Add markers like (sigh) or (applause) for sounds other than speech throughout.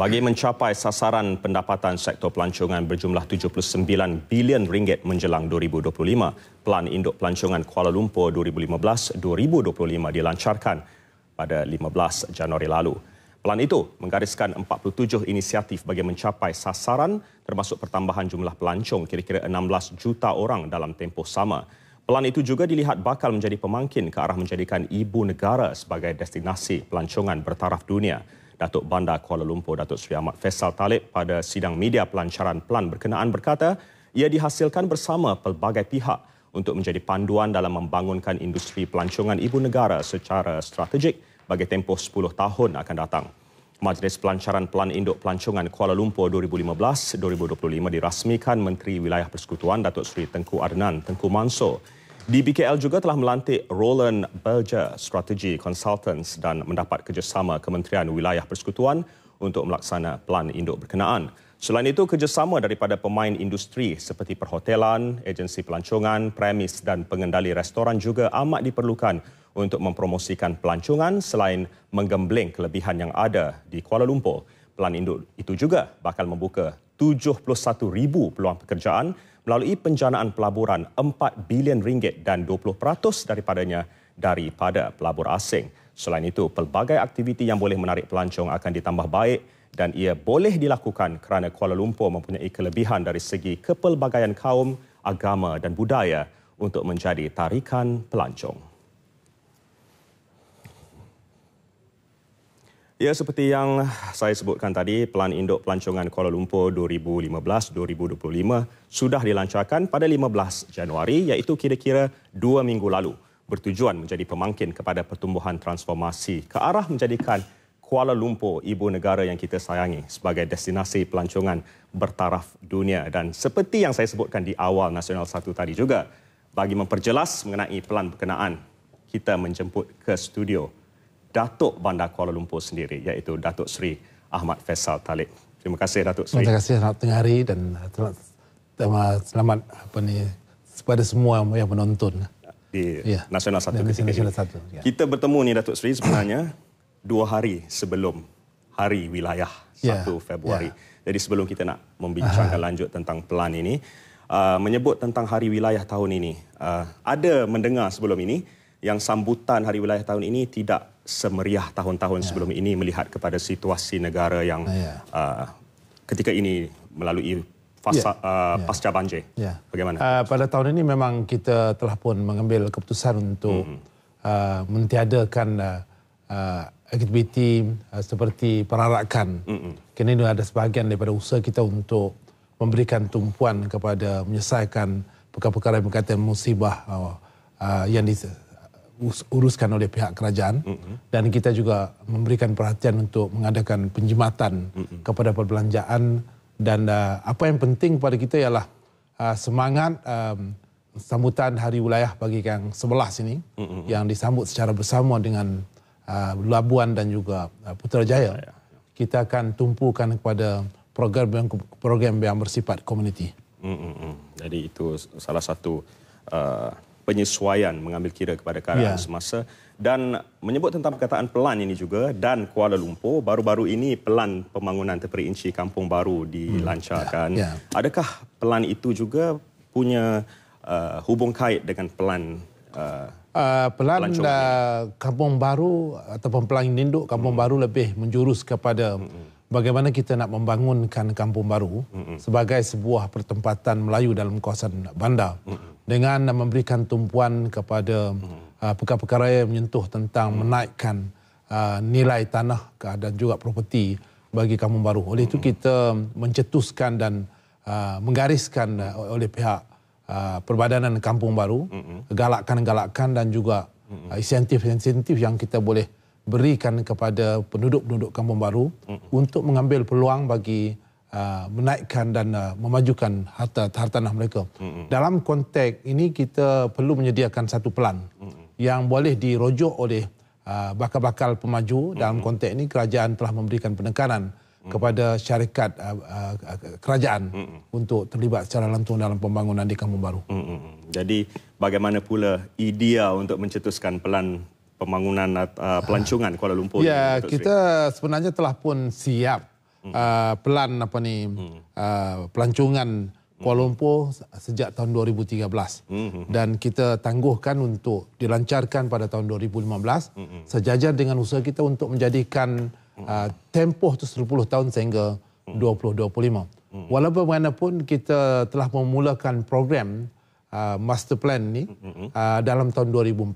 Bagi mencapai sasaran pendapatan sektor pelancongan berjumlah 79 bilion ringgit menjelang 2025, Plan Induk Pelancongan Kuala Lumpur 2015-2025 dilancarkan pada 15 Januari lalu. Plan itu menggariskan 47 inisiatif bagi mencapai sasaran termasuk pertambahan jumlah pelancong kira-kira 16 juta orang dalam tempoh sama. Pelan itu juga dilihat bakal menjadi pemangkin ke arah menjadikan ibu negara sebagai destinasi pelancongan bertaraf dunia. Datuk Bandar Kuala Lumpur Datuk Sri Ahmad Faisal Talib pada sidang media pelancaran pelan berkenaan berkata ia dihasilkan bersama pelbagai pihak untuk menjadi panduan dalam membangunkan industri pelancongan ibu negara secara strategik bagi tempoh 10 tahun akan datang. Majlis Pelancaran Pelan Induk Pelancongan Kuala Lumpur 2015-2025 dirasmikan Menteri Wilayah Persekutuan Datuk Seri Tengku Adnan Tengku Mansor di BKL juga telah melantik Roland Berger Strategy Consultants dan mendapat kerjasama Kementerian Wilayah Persekutuan untuk melaksana pelan induk berkenaan. Selain itu, kerjasama daripada pemain industri seperti perhotelan, agensi pelancongan, premis dan pengendali restoran juga amat diperlukan untuk mempromosikan pelancongan selain menggembleng kelebihan yang ada di Kuala Lumpur. Pelan induk itu juga bakal membuka 71,000 peluang pekerjaan melalui penjanaan pelaburan 4 bilion ringgit dan 20% daripadanya daripada pelabur asing. Selain itu, pelbagai aktiviti yang boleh menarik pelancong akan ditambah baik dan ia boleh dilakukan kerana Kuala Lumpur mempunyai kelebihan dari segi kepelbagaian kaum, agama dan budaya untuk menjadi tarikan pelancong. Ya, seperti yang saya sebutkan tadi, Pelan Induk Pelancongan Kuala Lumpur 2015-2025 sudah dilancarkan pada 15 Januari iaitu kira-kira dua minggu lalu bertujuan menjadi pemangkin kepada pertumbuhan transformasi ke arah menjadikan Kuala Lumpur ibu negara yang kita sayangi sebagai destinasi pelancongan bertaraf dunia. Dan seperti yang saya sebutkan di awal Nasional Satu tadi juga, bagi memperjelas mengenai pelan berkenaan, kita menjemput ke studio Datuk Bandar Kuala Lumpur sendiri iaitu Datuk Seri Ahmad Faisal Talib. Terima kasih Datuk Seri. Terima kasih selamat tengah hari dan selamat, selamat apa ni kepada semua yang menonton di ya, Nasional Satu. Di Nasional Satu. Ya. Kita bertemu ni Datuk Seri sebenarnya dua hari sebelum Hari Wilayah 1 ya, Februari. Ya. Jadi sebelum kita nak membincangkan Aha. lanjut tentang pelan ini, uh, menyebut tentang Hari Wilayah tahun ini, uh, ada mendengar sebelum ini yang sambutan Hari Wilayah tahun ini tidak semeriah tahun-tahun ya. sebelum ini melihat kepada situasi negara yang ah, ya. uh, ketika ini melalui fasa, ya. Uh, ya. pasca banjir. Ya. Bagaimana? Uh, pada tahun ini memang kita telah pun mengambil keputusan untuk hmm. uh, mentiadakan uh, aktiviti uh, seperti perarakan. Hmm. Kini ini ada sebahagian daripada usaha kita untuk memberikan tumpuan kepada menyelesaikan perkara-perkara yang berkaitan musibah uh, uh, yang di diuruskan oleh pihak kerajaan mm -hmm. dan kita juga memberikan perhatian untuk mengadakan penjimatan mm -hmm. kepada perbelanjaan dan uh, apa yang penting kepada kita ialah uh, semangat um, sambutan hari wilayah bagi yang sebelah sini mm -hmm. yang disambut secara bersama dengan uh, Labuan dan juga uh, Putrajaya kita akan tumpukan kepada program yang, program yang bersifat komuniti. Mm -hmm. Jadi itu salah satu uh, penyesuaian mengambil kira kepada keadaan yeah. semasa dan menyebut tentang perkataan pelan ini juga dan Kuala Lumpur baru-baru ini pelan pembangunan terperinci kampung baru hmm. dilancarkan. Yeah. Yeah. Adakah pelan itu juga punya uh, hubung kait dengan pelan uh, uh, pelan, pelan uh, kampung baru ataupun pelan induk kampung hmm. baru lebih menjurus kepada hmm bagaimana kita nak membangunkan kampung baru mm-hmm. sebagai sebuah pertempatan Melayu dalam kawasan bandar mm-hmm. dengan memberikan tumpuan kepada mm-hmm. uh, perkara-perkara yang menyentuh tentang mm-hmm. menaikkan uh, nilai tanah dan juga properti bagi kampung baru. Oleh itu kita mencetuskan dan uh, menggariskan uh, oleh pihak uh, perbadanan kampung baru mm-hmm. galakkan-galakkan dan juga uh, insentif-insentif yang kita boleh berikan kepada penduduk-penduduk kampung baru hmm. untuk mengambil peluang bagi uh, menaikkan dan uh, memajukan harta harta tanah mereka. Hmm. Dalam konteks ini kita perlu menyediakan satu pelan hmm. yang boleh dirojok oleh uh, bakal-bakal pemaju hmm. dalam konteks ini kerajaan telah memberikan penekanan kepada syarikat uh, uh, uh kerajaan mm -mm. untuk terlibat secara langsung dalam pembangunan di Kampung Baru. Mm -mm. Jadi bagaimana pula idea untuk mencetuskan pelan pembangunan uh, pelancongan Kuala Lumpur. Ya, ini, kita Sri. sebenarnya telah pun siap hmm. uh, pelan apa ni hmm. uh, pelancongan Kuala Lumpur sejak tahun 2013 -hmm. dan kita tangguhkan untuk dilancarkan pada tahun 2015 -hmm. sejajar dengan usaha kita untuk menjadikan mm -hmm. uh, tempoh itu 10 tahun sehingga -hmm. 2025. Mm -hmm. Walaupun bagaimanapun kita telah memulakan program uh, master plan ni mm-hmm. uh, dalam tahun 2014.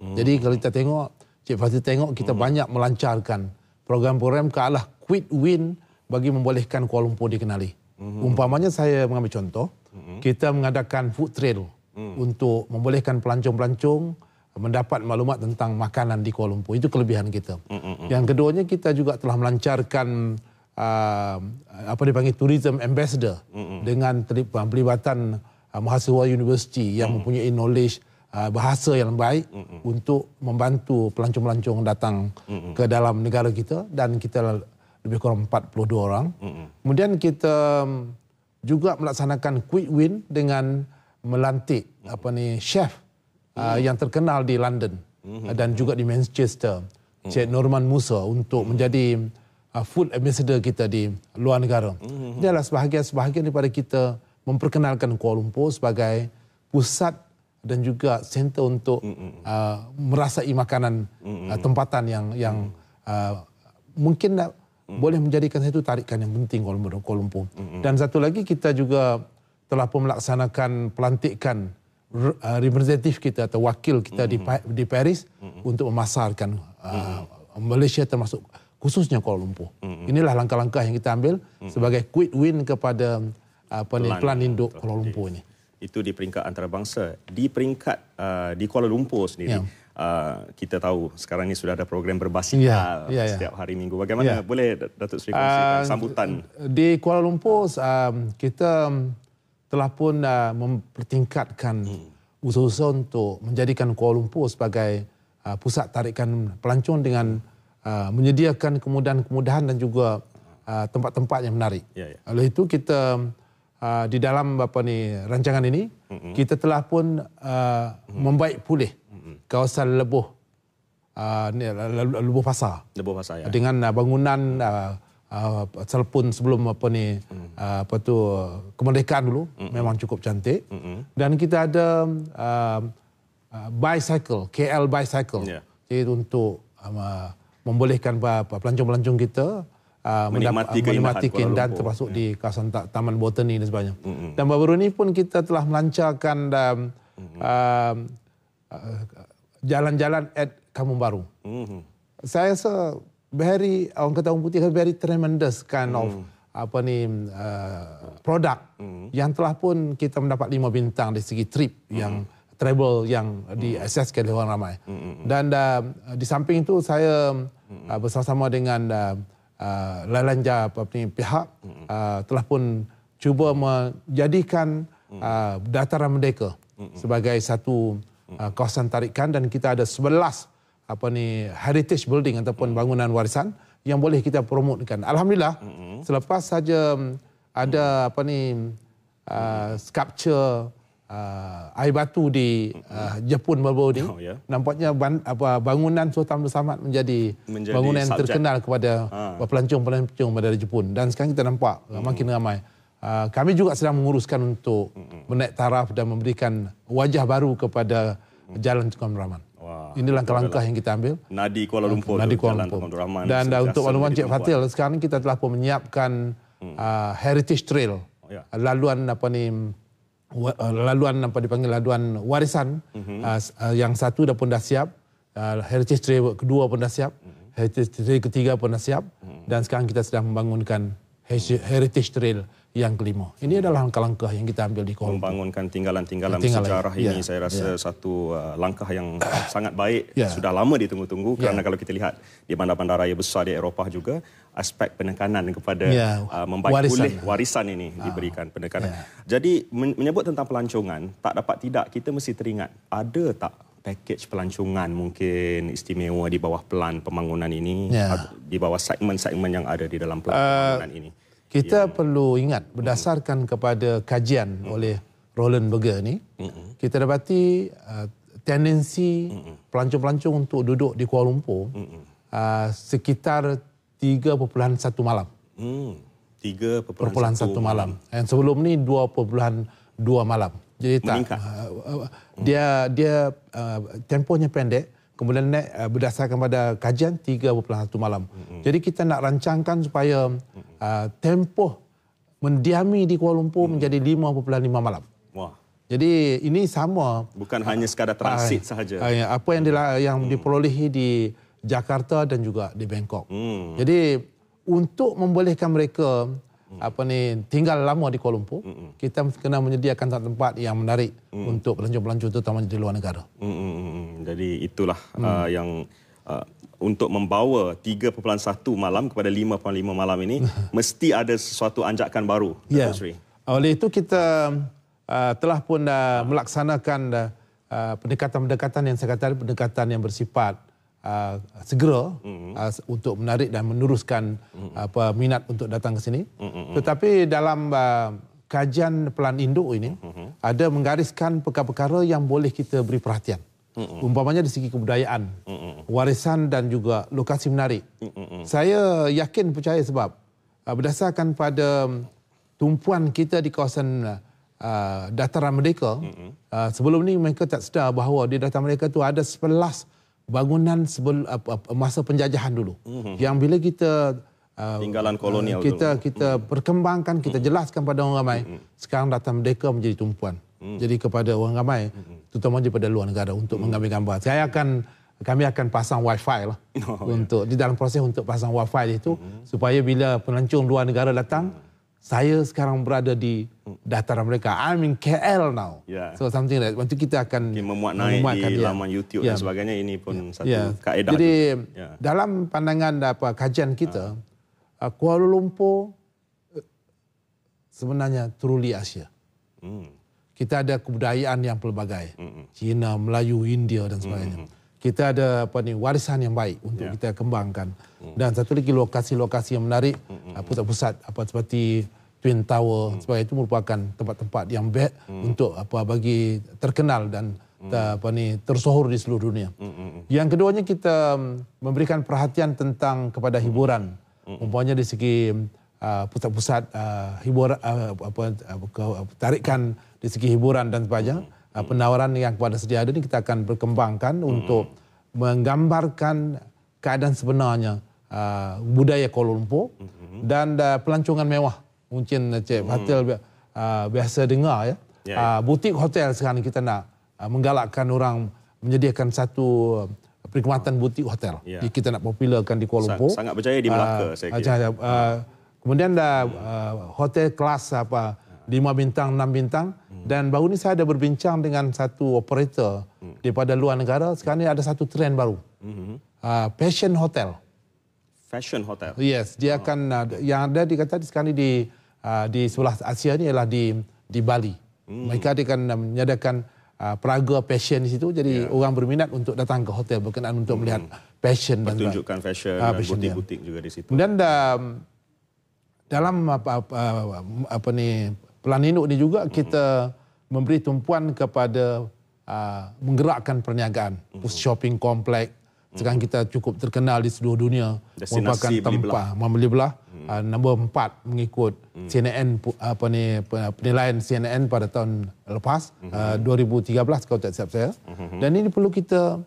Mm. Jadi kalau kita tengok, Cik Fazil tengok kita mm. banyak melancarkan program-program ke arah quick win bagi membolehkan Kuala Lumpur dikenali. Mm. Umpamanya saya mengambil contoh, mm. kita mengadakan food trail mm. untuk membolehkan pelancong-pelancong mendapat maklumat tentang makanan di Kuala Lumpur. Itu kelebihan kita. Mm. Yang keduanya kita juga telah melancarkan Uh, apa dipanggil tourism ambassador mm-hmm. dengan terlibatan uh, mahasiswa universiti yang hmm. mempunyai knowledge ah, bahasa yang baik mm untuk membantu pelancong-pelancong datang mm ke dalam negara kita dan kita lebih kurang 42 orang. Mm Kemudian kita mm, juga melaksanakan quick win dengan melantik mm apa ni chef mm Uh, yang terkenal di London mm -mm. dan juga di Manchester, mm Chef Norman Musa untuk mm -mm. menjadi uh, food ambassador kita di luar negara. Mm -mm. Ini adalah sebahagian-sebahagian daripada kita memperkenalkan Kuala Lumpur sebagai pusat dan juga center untuk uh, merasai makanan uh, tempatan yang yang uh, mungkin nak, boleh menjadikan satu tarikan yang penting Kuala Lumpur, Kuala Lumpur. Dan satu lagi kita juga telah pun melaksanakan pelantikan uh, representatif kita atau wakil kita di di Paris untuk memasarkan uh, Malaysia termasuk khususnya Kuala Lumpur. Inilah langkah-langkah yang kita ambil sebagai quick win kepada apa ah, ni pelan induk Kuala Lumpur ini. Itu di peringkat antarabangsa. Di peringkat uh, di Kuala Lumpur sendiri, yeah. Ya. uh, kita tahu sekarang ini sudah ada program berbasikal ya, yeah. yeah, yeah. setiap hari minggu. Bagaimana yeah. boleh Datuk Seri kongsikan uh, sambutan? Di Kuala Lumpur, uh, kita um, telah pun uh, mempertingkatkan hmm. usaha-usaha untuk menjadikan Kuala Lumpur sebagai uh, pusat tarikan pelancong dengan uh, menyediakan kemudahan-kemudahan dan juga uh, tempat-tempat yang menarik. Yeah, yeah. Oleh itu, kita... Um, uh, di dalam apa ni rancangan ini mm-hmm. kita telah pun uh, mm-hmm. membaik pulih mm-hmm. kawasan lebuh uh, lebuh pasar lebuh pasar ya dengan uh, bangunan uh, uh, telpon sebelum apa ni mm uh, apa tu kemerdekaan dulu mm-hmm. memang cukup cantik mm-hmm. dan kita ada uh, uh, bicycle KL bicycle yeah. jadi untuk uh, membolehkan pelancong-pelancong kita Ah, menikmati, ah, menikmati keindahan termasuk di hmm. kawasan Taman Botani dan sebagainya. Mm-hmm. Dan baru-baru ini pun kita telah melancarkan um, mm-hmm. uh, jalan-jalan at Kampung Baru. Mm-hmm. Saya rasa very, orang kata orang putih, very tremendous kind mm-hmm. of mm. apa ni uh, produk mm-hmm. yang telah pun kita mendapat lima bintang dari segi trip mm-hmm. yang travel yang mm-hmm. diakses oleh orang ramai. Mm-hmm. Dan uh, di samping itu saya mm-hmm. uh, bersama-sama dengan uh, uh, ah, lalanja apa pihak uh, telah pun cuba menjadikan uh, dataran merdeka sebagai satu uh, kawasan tarikan dan kita ada sebelas apa ni heritage building ataupun bangunan warisan yang boleh kita promotkan. Alhamdulillah selepas saja mm, ada apa ni uh, sculpture uh, air batu di uh, Jepun baru-baru ini. Oh, yeah. Nampaknya ban, apa, bangunan Sultan Abdul Samad menjadi, menjadi bangunan subject. yang terkenal kepada ha. pelancong-pelancong dari Jepun. Dan sekarang kita nampak mm-hmm. makin ramai. Uh, kami juga sedang menguruskan untuk mm-hmm. menaik taraf dan memberikan wajah baru kepada mm-hmm. Jalan Tukang Rahman. Wah, Ini langkah-langkah yang kita ambil. Nadi Kuala Lumpur. Nadi Kuala Lumpur. Jalan Lumpur. Rahman dan dah untuk maklumat Cik Fatil, sekarang kita telah pun menyiapkan mm. uh, Heritage Trail. Oh, yeah. Laluan apa ni, Uh, laluan apa dipanggil laluan warisan mm-hmm. uh, uh, yang satu dah pun dah siap uh, heritage trail kedua pun dah siap mhm. heritage trail ketiga pun dah siap mm-hmm. dan sekarang kita sedang membangunkan heritage trail mm-hmm yang kelima. Ini adalah langkah-langkah yang kita ambil di Kuala Lumpur. Membangunkan tinggalan-tinggalan sejarah ya. ini saya rasa ya. satu uh, langkah yang (coughs) sangat baik. Ya. Sudah lama ditunggu-tunggu ya. kerana kalau kita lihat di bandar-bandar raya besar di Eropah juga aspek penekanan kepada ya. uh, membaik warisan. pulih warisan ini oh. diberikan penekanan. Ya. Jadi menyebut tentang pelancongan, tak dapat tidak kita mesti teringat ada tak pakej pelancongan mungkin istimewa di bawah pelan pembangunan ini, ya. di bawah segmen-segmen yang ada di dalam pelan uh. pembangunan ini? Kita yeah. perlu ingat berdasarkan hmm kepada kajian hmm oleh Roland Berger ni, hmm kita dapati uh, tendensi mm pelancong-pelancong untuk duduk di Kuala Lumpur mm-hmm. uh, sekitar 3.1 malam. Mm. 3.1 malam. yang sebelum ni 2.2 malam. Jadi tak uh, uh, mm. dia dia uh, tempohnya pendek kemudian net uh, berdasarkan pada kajian 3.1 malam. Mm -hmm. Jadi kita nak rancangkan supaya uh, tempoh mendiami di Kuala Lumpur mm -hmm. menjadi 5.5 malam. Wah. Jadi ini sama bukan uh, hanya eh, sekadar transit uh, sahaja. Uh, ya, apa yang dila, yang mm -hmm. diperolehi di Jakarta dan juga di Bangkok. Mm. Jadi untuk membolehkan mereka mm. apa ni tinggal lama di Kuala Lumpur, mm. kita kena menyediakan tempat yang menarik mm. untuk pelancong-pelancong terutama di luar negara. Mm. Jadi itulah mm. uh, yang uh, untuk membawa 3.1 malam kepada 5.5 malam ini (laughs) mesti ada sesuatu anjakan baru yeah. Oleh itu kita uh, telah pun uh, melaksanakan uh, uh pendekatan-pendekatan yang saya katakan pendekatan yang bersifat uh, uh, segera mm-hmm. uh, untuk menarik dan meneruskan mm-hmm. Uh, apa minat untuk datang ke sini. Mm-hmm. Tetapi dalam uh, kajian pelan induk ini mm-hmm. ada menggariskan perkara-perkara yang boleh kita beri perhatian. Mm-hmm. Umpamanya di segi kebudayaan, mm-hmm. warisan dan juga lokasi menarik. Mm-hmm. Saya yakin percaya sebab uh, berdasarkan pada tumpuan kita di kawasan uh, Uh, dataran Merdeka, mm-hmm. uh, sebelum ni mereka tak sedar bahawa di Dataran Merdeka tu ada 11 bangunan sebelum uh, masa penjajahan dulu. Mm-hmm. Yang bila kita uh, tinggalan uh, kolonial uh, kita dulu. kita mm-hmm. perkembangkan, kita mm-hmm. jelaskan pada orang ramai. Mm-hmm. Sekarang datang merdeka menjadi tumpuan. Mm-hmm. Jadi kepada orang ramai, mm-hmm. terutamanya daripada luar negara untuk mm-hmm. mengambil gambar. Saya akan kami akan pasang wifi lah (laughs) oh, ya. untuk yeah. di dalam proses untuk pasang wifi itu mm-hmm. supaya bila pelancong luar negara datang mm-hmm saya sekarang berada di dataran mereka. I'm in KL now. Yeah. So something like that. kita akan okay, memuat naik memuatkan di kan, ya. laman YouTube yeah. dan ya. sebagainya ini pun yeah. satu yeah. kaedah. Jadi yeah. dalam pandangan apa kajian kita ha. uh. Kuala Lumpur uh, sebenarnya truly Asia. Mm. Kita ada kebudayaan yang pelbagai. Mm -mm. Cina, Melayu, India dan sebagainya. Mm -hmm kita ada apa ni warisan yang baik untuk yeah. kita kembangkan mm. dan satu lagi lokasi-lokasi yang menarik hmm. uh, pusat-pusat mm. apa seperti Twin Tower mm. sebagainya itu merupakan tempat-tempat yang baik mm. untuk apa bagi terkenal dan mm. ter, apa ni tersohor di seluruh dunia. Mm. Yang keduanya kita um, memberikan perhatian tentang kepada hiburan mm. umpamanya di segi uh, pusat-pusat uh, hiburan uh, apa uh, uh, tarikan di segi hiburan dan sebagainya. Mm uh, penawaran yang kepada sedia ada ini kita akan berkembangkan -hmm. untuk menggambarkan keadaan sebenarnya uh, budaya Kuala Lumpur -hmm. dan uh, pelancongan mewah. Mungkin eh, Cik hmm. Fatil uh, biasa dengar ya. Yeah, ya, ya. yeah. butik hotel sekarang kita nak menggalakkan orang menyediakan satu perkhidmatan butik hotel. Yeah. kita nak popularkan di Kuala Lumpur. Sangat berjaya di Melaka uh, saya kira. Uh, kemudian ada uh, hmm. hotel kelas apa 5 bintang, 6 bintang. Dan baru ini saya ada berbincang dengan satu operator hmm. daripada luar negara. Sekarang ni ada satu tren baru. Hmm. Uh, ah, fashion hotel. Fashion hotel. Yes, dia oh. akan uh, yang ada dikatakan sekarang ni di uh, di sebelah Asia ni ialah di di Bali. Hmm. Mereka akan uh, menyediakan uh, peraga fashion di situ jadi yeah. orang berminat untuk datang ke hotel berkenaan untuk hmm. melihat fashion dan tunjukkan fashion dan butik-butik juga di situ. Dan um, dalam apa apa, apa, apa ni Pelan induk ni juga kita hmm memberi tumpuan kepada uh, menggerakkan perniagaan. Mm-hmm. Shopping kompleks mhm. sekarang mm-hmm. kita cukup terkenal di seluruh dunia. Merupakan tempat ah, membeli belah. Mm-hmm. Uh, ah, nombor empat mengikut mm-hmm. CNN, apa ni, penilaian CNN pada tahun lepas, mm-hmm. uh, 2013 kalau tak siap saya. Mm-hmm. Dan ini perlu kita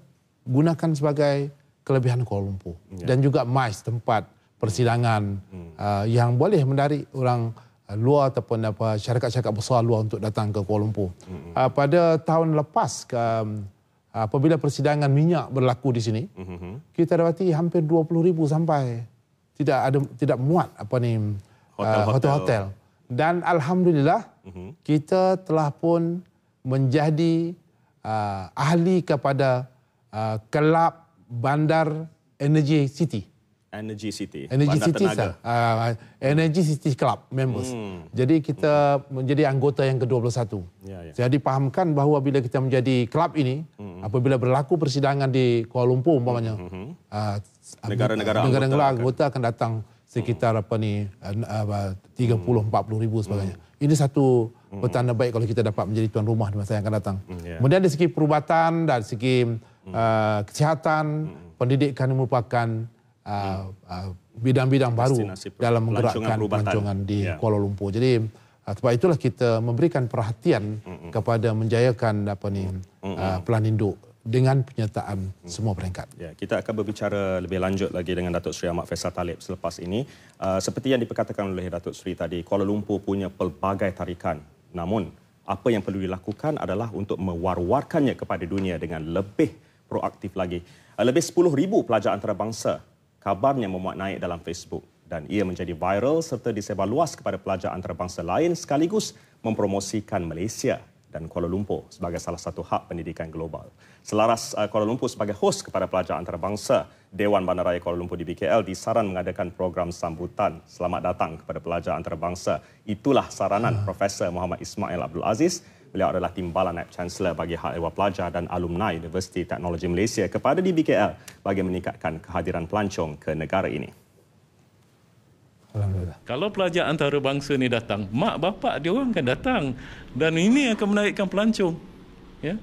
gunakan sebagai kelebihan Kuala Lumpur. Yeah. Dan juga MICE, tempat persidangan mm-hmm. uh, yang boleh menarik orang... Ah, luar ataupun apa syarikat-syarikat besar luar untuk datang ke Kuala Lumpur. Mm-hmm. Ah, pada tahun lepas ke, um, ah, apabila persidangan minyak berlaku di sini, mm-hmm. kita dapati hampir 20,000 sampai tidak ada tidak muat apa ni hotel-hotel. Dan alhamdulillah mm-hmm. kita telah pun menjadi uh, ahli kepada uh, kelab bandar energy city. Energy City. Energy Bandar City, sir. Uh, Energy City Club members. Hmm. Jadi kita hmm. menjadi anggota yang ke-21. Ya, ya. Jadi pahamkan bahawa bila kita menjadi klub ini, hmm. apabila berlaku persidangan di Kuala Lumpur umpamanya, hmm, hmm. Ah, negara-negara hmm. uh, anggota, anggota, anggota akan datang sekitar hmm. apa ni uh, uh, 30-40 ribu hmm. sebagainya. Hmm. Ini satu petanda baik kalau kita dapat menjadi tuan rumah di masa yang akan datang. Hmm. Yeah. Kemudian dari segi perubatan, dari segi uh, kesihatan, hmm. pendidikan merupakan Ah, hmm. ah, bidang-bidang uh, uh, baru dalam menggerakkan pelancongan di ya. Kuala Lumpur. Jadi ah, sebab itulah kita memberikan perhatian mm -mm. kepada menjayakan apa ni mm -mm. Uh, pelan induk dengan penyertaan mm -mm. semua peringkat. Ya, kita akan berbicara lebih lanjut lagi dengan Datuk Seri Ahmad Faisal Talib selepas ini. Uh, seperti yang diperkatakan oleh Datuk Seri tadi, Kuala Lumpur punya pelbagai tarikan. Namun apa yang perlu dilakukan adalah untuk mewar-warkannya kepada dunia dengan lebih proaktif lagi. Uh, lebih 10,000 pelajar antarabangsa kabarnya memuat naik dalam Facebook dan ia menjadi viral serta disebar luas kepada pelajar antarabangsa lain sekaligus mempromosikan Malaysia dan Kuala Lumpur sebagai salah satu hak pendidikan global. Selaras uh, Kuala Lumpur sebagai host kepada pelajar antarabangsa, Dewan Bandaraya Kuala Lumpur di BKL disaran mengadakan program sambutan selamat datang kepada pelajar antarabangsa. Itulah saranan hmm. Profesor Muhammad Ismail Abdul Aziz Beliau adalah Timbalan Naib Chancellor bagi Hak ehwal Pelajar dan Alumni Universiti Teknologi Malaysia kepada DBKL bagi meningkatkan kehadiran pelancong ke negara ini. Kalau pelajar antarabangsa ni datang, mak bapak dia orang akan datang dan ini akan menaikkan pelancong. Ya?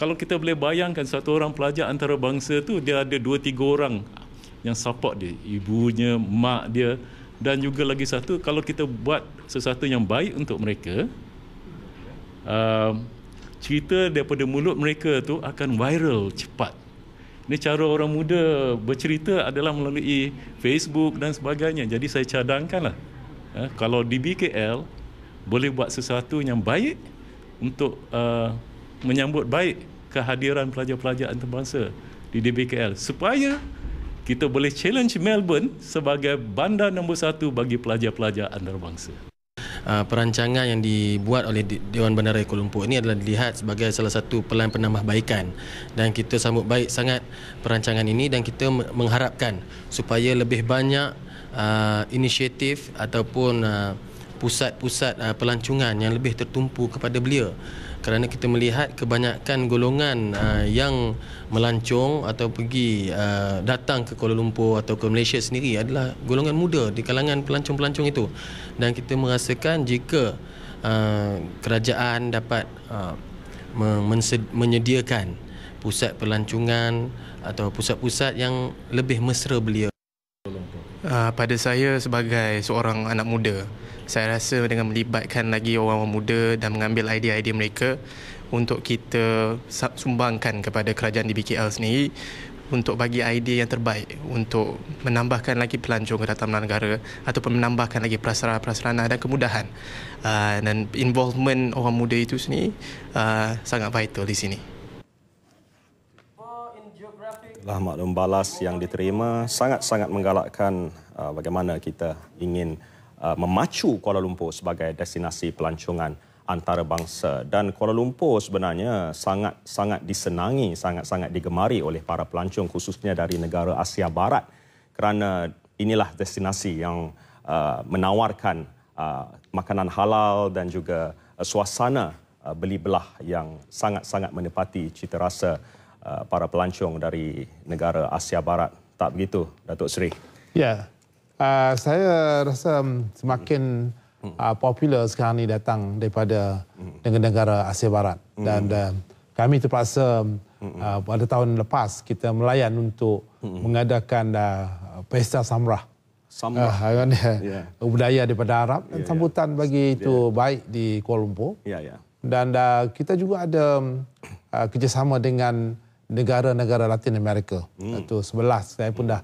Kalau kita boleh bayangkan satu orang pelajar antarabangsa tu dia ada dua tiga orang yang support dia, ibunya, mak dia dan juga lagi satu kalau kita buat sesuatu yang baik untuk mereka, um, cerita daripada mulut mereka tu akan viral cepat. Ini cara orang muda bercerita adalah melalui Facebook dan sebagainya. Jadi saya cadangkanlah. Eh, kalau di BKL boleh buat sesuatu yang baik untuk uh, menyambut baik kehadiran pelajar-pelajar antarabangsa di DBKL supaya kita boleh challenge Melbourne sebagai bandar nombor satu bagi pelajar-pelajar antarabangsa. Uh, perancangan yang dibuat oleh Dewan Bandara Kuala Lumpur ini adalah dilihat sebagai salah satu pelan penambahbaikan dan kita sambut baik sangat perancangan ini dan kita mengharapkan supaya lebih banyak uh, inisiatif ataupun uh, pusat-pusat uh, pelancongan yang lebih tertumpu kepada belia kerana kita melihat kebanyakan golongan uh, yang melancong atau pergi uh, datang ke Kuala Lumpur atau ke Malaysia sendiri adalah golongan muda di kalangan pelancong-pelancong itu dan kita merasakan jika uh, kerajaan dapat uh, menyediakan pusat pelancongan atau pusat-pusat yang lebih mesra belia uh, pada saya sebagai seorang anak muda saya rasa dengan melibatkan lagi orang-orang muda dan mengambil idea-idea mereka untuk kita sumbangkan kepada kerajaan di BKL sendiri untuk bagi idea yang terbaik untuk menambahkan lagi pelancong ke dalam negara ataupun menambahkan lagi prasarana-prasarana dan kemudahan uh, dan involvement orang muda itu sendiri uh, sangat vital di sini. Telah maklum balas yang diterima sangat-sangat menggalakkan ah, bagaimana kita ingin Uh, memacu Kuala Lumpur sebagai destinasi pelancongan antarabangsa dan Kuala Lumpur sebenarnya sangat-sangat disenangi, sangat-sangat digemari oleh para pelancong khususnya dari negara Asia Barat kerana inilah destinasi yang uh, menawarkan uh, makanan halal dan juga suasana beli belah yang sangat-sangat menepati cita rasa para pelancong dari negara Asia Barat. Tak begitu, Datuk Seri? Ya. Yeah. Ah, saya rasa mm, semakin uh, popular sekarang ini datang daripada mm. negara-negara Asia Barat dan uh, kami terpaksa uh, pada tahun lepas kita melayan untuk mengadakan uh, pesta samrah Uh, (laughs) kan, yeah. budaya daripada Arab dan yeah, sambutan yeah. bagi itu yeah. baik di Kuala Lumpur yeah, yeah. dan uh, kita juga ada uh, kerjasama dengan negara-negara Latin Amerika mm. itu sebelas saya pun mm. dah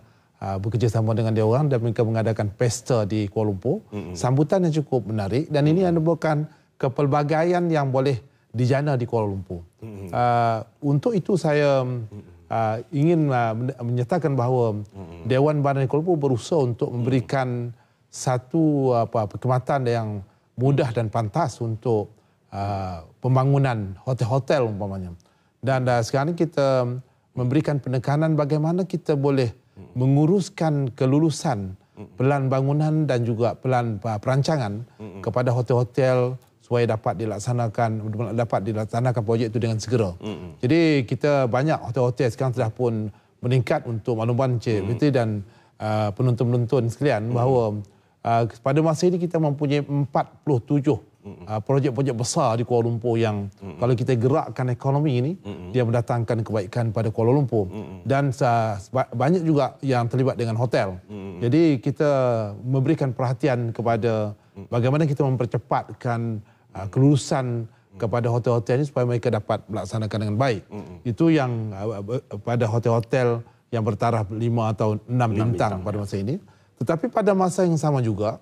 Ah, bekerjasama dengan dia orang dan mereka mengadakan pesta di Kuala Lumpur. Mm -hmm. Sambutan yang cukup menarik dan mm -hmm. ini menubuhkan kepelbagaian yang boleh dijana di Kuala Lumpur. Mm -hmm. uh, untuk itu saya uh, ingin uh, menyatakan bahawa mm -hmm. Dewan Bandar di Kuala Lumpur berusaha untuk memberikan mm -hmm. satu apa perkhidmatan yang mudah dan pantas untuk uh, pembangunan hotel-hotel umpamanya. Dan uh, sekarang kita memberikan penekanan bagaimana kita boleh menguruskan kelulusan pelan bangunan dan juga pelan ah, perancangan kepada hotel-hotel supaya dapat dilaksanakan dapat dilaksanakan projek itu dengan segera. Jadi kita banyak hotel-hotel sekarang telah pun meningkat untuk makluman Encik Fitri hmm. dan ah, penonton-penonton sekalian bahawa ah, pada masa ini kita mempunyai 47 uh, projek-projek besar di Kuala Lumpur yang Mm-mm. kalau kita gerakkan ekonomi ini Mm-mm. dia mendatangkan kebaikan pada Kuala Lumpur Mm-mm. dan uh, banyak juga yang terlibat dengan hotel. Mm-mm. Jadi kita memberikan perhatian kepada mm. bagaimana kita mempercepatkan uh, kelulusan mm. kepada hotel-hotel ini supaya mereka dapat melaksanakan dengan baik. Mm-mm. Itu yang uh, pada hotel-hotel yang bertaraf lima atau enam bintang, bintang pada ya. masa ya. ini. Tetapi pada masa yang sama juga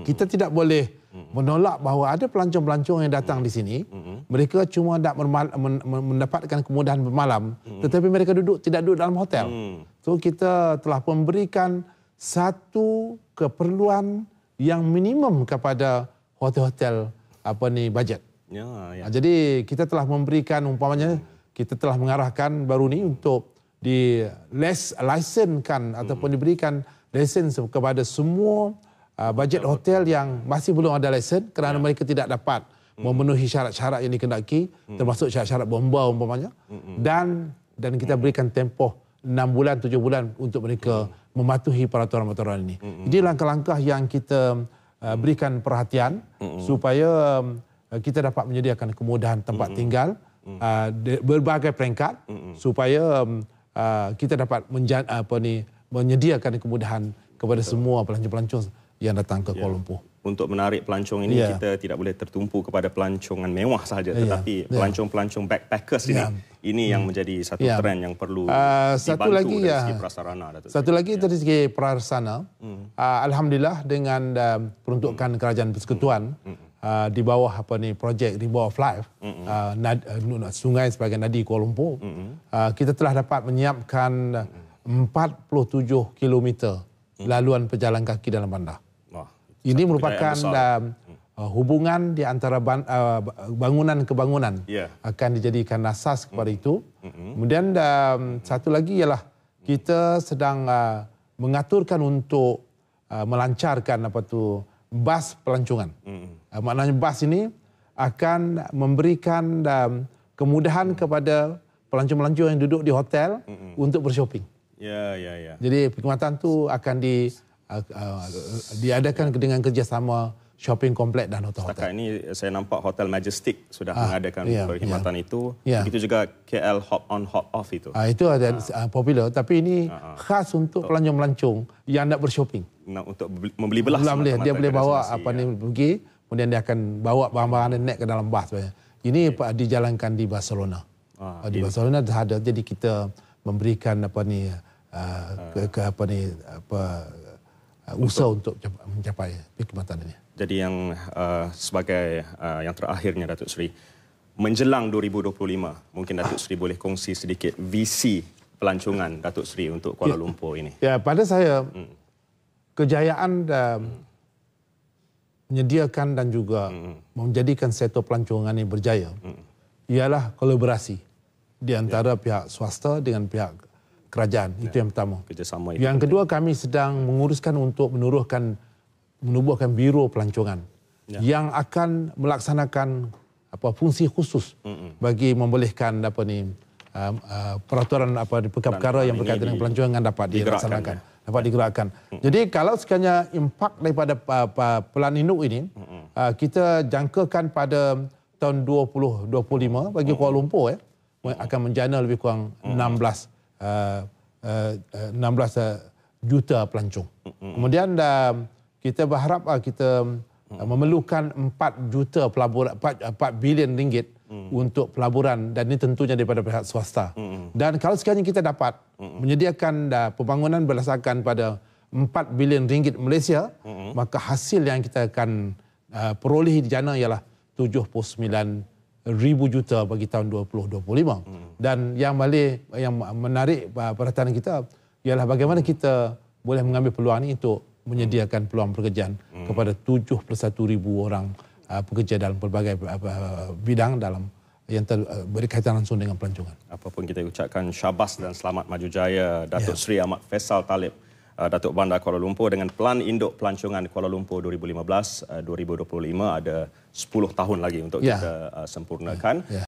kita tidak boleh menolak bahawa ada pelancong-pelancong yang datang mm -hmm. di sini. Mereka cuma nak mendapatkan kemudahan bermalam. Tetapi mereka duduk tidak duduk dalam hotel. Jadi mm -hmm. so, kita telah memberikan satu keperluan yang minimum kepada hotel-hotel apa ni budget. Ya, ya. Jadi kita telah memberikan umpamanya mm -hmm. kita telah mengarahkan baru ini untuk di less licensekan kan mm -hmm. ataupun diberikan lesen kepada semua Ah, bajet hotel yang masih belum ada lesen kerana ya. mereka tidak dapat hmm. memenuhi syarat-syarat yang dikendaki hmm. termasuk syarat-syarat bomba umpamanya hmm. dan dan kita hmm. berikan tempoh 6 bulan 7 bulan untuk mereka hmm. mematuhi peraturan-peraturan ini. Hmm. Jadi langkah-langkah yang kita uh, berikan perhatian hmm. supaya um, ah, kita dapat menyediakan kemudahan tempat hmm. tinggal Uh, berbagai peringkat hmm. supaya um, uh, kita dapat menja- apa ni menyediakan kemudahan kepada semua pelancong-pelancong yang datang ke ya. Kuala Lumpur. Untuk menarik pelancong ini, ya. kita tidak boleh tertumpu kepada pelancongan mewah sahaja. Ya, Tetapi ya. pelancong-pelancong backpackers ya. ini, ini yang hmm. menjadi satu ya. tren yang perlu uh, satu dibantu lagi, dari ya. segi prasarana. Datuk satu Tuan. lagi ya. dari segi prasarana, hmm. uh, Alhamdulillah dengan uh, peruntukan hmm. Kerajaan Persekutuan, hmm. Hmm. Uh, di bawah apa ni projek di bawah life mm-hmm. uh, sungai sebagai nadi Kuala Lumpur mm-hmm. uh, kita telah dapat menyiapkan mm-hmm. 47 km mm-hmm. laluan pejalan kaki dalam bandar mm ini merupakan um, hubungan di antara ban, uh, bangunan ke bangunan yeah. akan dijadikan asas kepada mm. itu. Mm -hmm. Kemudian um, satu lagi ialah kita sedang uh, mengaturkan untuk uh, melancarkan apa tu bas pelancongan. Mm. Uh, maknanya bas ini akan memberikan um, kemudahan mm. kepada pelancong-pelancong yang duduk di hotel mm -hmm. untuk bershopping. Ya, yeah, ya, yeah, ya. Yeah. Jadi perkhidmatan tu akan di Ah, ah, diadakan dengan kerjasama shopping complex dan hotel-hotel. Setakat ini eh, saya nampak Hotel Majestic sudah ah, mengadakan yeah, ya. perkhidmatan yeah. itu. Yeah. Ya. Itu juga KL Hop On Hop Off itu. Ah, itu ada ah. ah popular tapi ini ah, khas untuk pelancong pelancong yang nak bershopping. Nak untuk membeli belah. Belah, belah. Dia boleh bawa apa ya. ni pergi kemudian dia akan bawa barang-barang dia naik ke dalam bas. Ini okay. dijalankan di Barcelona. Ah, di Barcelona dah ada jadi kita memberikan apa ni uh, ke, ke, apa ni apa uh, usaha untuk mencapai perkhidmatan ini. Jadi yang uh, sebagai uh, yang terakhirnya Datuk Seri, menjelang 2025, mungkin Datuk Seri boleh kongsi sedikit visi pelancongan Datuk Seri untuk Kuala ya. Lumpur ini. Ya, pada saya, hmm. kejayaan uh, hmm. menyediakan dan juga hmm, hmm. menjadikan sektor pelancongan ini berjaya, hmm. ialah kolaborasi di antara ya. pihak swasta dengan pihak kerajaan. Ya. Itu yang pertama. Kerjasama itu yang kedua, kami sedang menguruskan untuk menubuhkan, menubuhkan biro pelancongan ya. yang akan melaksanakan apa fungsi khusus Mm-mm. bagi membolehkan apa ni uh, uh, peraturan apa perkara perkara yang berkaitan dengan pelancongan dapat dilaksanakan ya. dapat ya. digerakkan. Mm-mm. Jadi kalau sekiranya impak daripada uh, pelan induk ini uh, kita jangkakan pada tahun 2025 bagi Mm-mm. Kuala Lumpur eh, akan menjana lebih kurang Mm-mm. 16 Uh uh, uh, uh, 16 uh, juta pelancong. Mm-hmm. Kemudian uh, kita berharap uh, kita uh, memerlukan 4 juta pelaburan 4, 4 bilion ringgit mm-hmm. untuk pelaburan dan ini tentunya daripada pihak swasta. Mm-hmm. Dan kalau sekiranya kita dapat mm-hmm. menyediakan uh, pembangunan berdasarkan pada 4 bilion ringgit Malaysia, mm-hmm. maka hasil yang kita akan uh, peroleh di sana ialah 79 ribu juta bagi tahun 2025. Hmm. Dan yang balik, yang menarik eh, perhatian kita ialah bagaimana kita boleh mengambil peluang ini untuk menyediakan peluang pekerjaan hmm. kepada 71 ribu orang uh, pekerja dalam pelbagai uh, bidang dalam yang ter, uh, berkaitan langsung dengan pelancongan. Apapun kita ucapkan syabas dan selamat maju jaya Datuk yeah. Seri Ahmad Faisal Talib. Eh, Datuk Bandar Kuala Lumpur dengan pelan Induk Pelancongan Kuala Lumpur 2015-2025 eh, ada 10 tahun lagi untuk yeah. kita eh, sempurnakan. Yeah. Yeah.